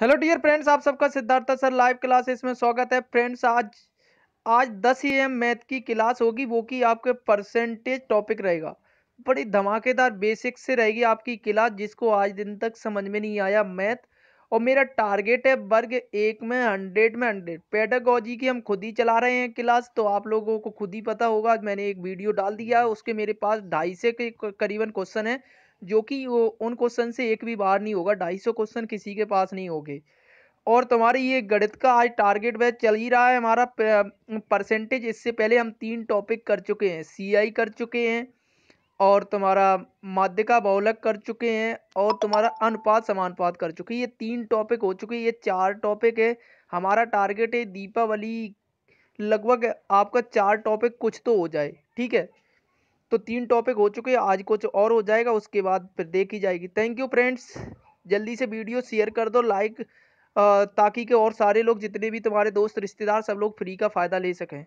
hello dear friends आप सबका Siddharth sir live classes में स्वागत है फ्रेंड्स आज आज दस ही एम मैथ की क्लास होगी वो कि आपके परसेंटेज टॉपिक रहेगा बड़ी धमाकेदार बेसिक से रहेगी आपकी क्लास जिसको आज दिन तक समझ में नहीं आया मैथ और मेरा टारगेट है वर्ग एक में हंड्रेड में हंड्रेड पेडागोजी की हम खुद ही चला रहे हैं क्लास तो आप लोगों को खुद ही पता होगा मैंने एक वीडियो डाल दिया है उसके मेरे पास ढाई से करीबन क्वेश्चन है जो कि उन क्वेश्चन से एक भी बार नहीं होगा ढाई सौ क्वेश्चन किसी के पास नहीं होगे और तुम्हारी ये गणित का आज टारगेट वह चल ही रहा है हमारा परसेंटेज इससे पहले हम तीन टॉपिक कर चुके हैं सीआई कर चुके हैं और तुम्हारा माध्य का बहुलक कर चुके हैं और तुम्हारा अनुपात समानुपात कर चुके हैं ये तीन टॉपिक हो चुके हैं ये चार टॉपिक है हमारा टारगेट है दीपावली लगभग आपका चार टॉपिक कुछ तो हो जाए ठीक है तो तीन टॉपिक हो चुके हैं आज कुछ और हो जाएगा उसके बाद फिर देखी जाएगी थैंक यू फ्रेंड्स जल्दी से वीडियो शेयर कर दो लाइक ताकि के और सारे लोग जितने भी तुम्हारे दोस्त रिश्तेदार सब लोग फ्री का फ़ायदा ले सकें